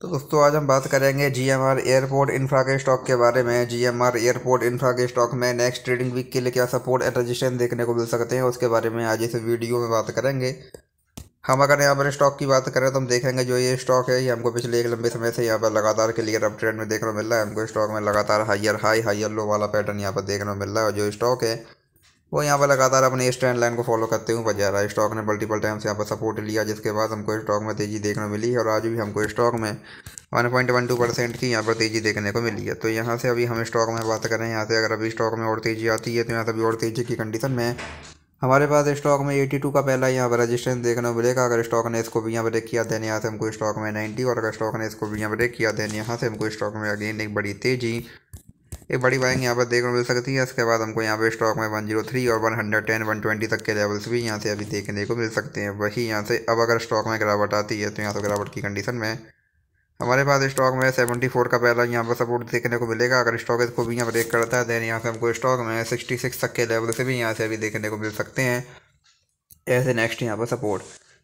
तो दोस्तों आज हम बात करेंगे G M R airport infra के स्टॉक के बारे में G M R airport infra के स्टॉक में नेक्स्ट ट्रेडिंग वीक के लिए क्या सपोर्ट एंड रजिस्ट्रेंस देखने को मिल सकते हैं उसके बारे में आज इस वीडियो में बात करेंगे हम अगर यहाँ पर स्टॉक की बात करें तो हम देखेंगे जो ये स्टॉक है ये हमको पिछले एक लंबे समय से यहाँ पर लगातार क्लियर अप ट्रेंड में देखने को मिल रहा है हमको स्टॉक में लगातार हाइयर हाई हाइयर लो वाला पैटर्न यहाँ पर देखने को मिल रहा है और जो स्टॉक है वो यहाँ पर लगातार अपने इस ट्रेंड लाइन को फॉलो करते हुए बजा रहा है स्टॉक ने मल्टीपल टाइम्स यहाँ पर सपोर्ट लिया जिसके बाद हमको स्टॉक में तेज़ी देखने मिली और आज भी हमको स्टॉक में 1.12 परसेंट की यहाँ पर तेज़ी देखने को मिली है तो यहाँ से अभी हम स्टॉक में बात करें यहाँ से अगर अभी स्टॉक में और तेज़ी आती है तो यहाँ से अभी और तेज़ी की कंडीशन में हमारे पास स्टॉक में टू का पहला यहाँ पर रजिस्ट्रेंस देखने को मिलेगा अगर स्टॉक ने इसको भी यहाँ ब्रेक किया देने यहाँ से हमको स्टॉक में नाइन्टी और अगर स्टॉक ने इसको भी यहाँ ब्रेक किया देने यहाँ से हमको स्टॉक में अगेन एक बड़ी तेज़ी ये बड़ी बाइक यहाँ पर देखने मिल सकती है इसके बाद हमको यहाँ पे स्टॉक में 103 और 110, 120 तक के लेवल्स भी यहाँ से अभी देखने को मिल सकते हैं वही यहाँ से अब अगर स्टॉक में गिरावट आती है तो यहाँ से गिरावट की कंडीशन में हमारे पास स्टॉक में फोर का पहला यहाँ पर सपोर्ट देखने को मिलेगा अगर स्टॉक इसको भी यहाँ ब्रेक करता है देन यहाँ से हमको स्टॉक में सिक्स तक के लेवल से भी यहाँ से अभी देखने को मिल सकते हैं ऐसे नेक्स्ट यहाँ पर सपोर्ट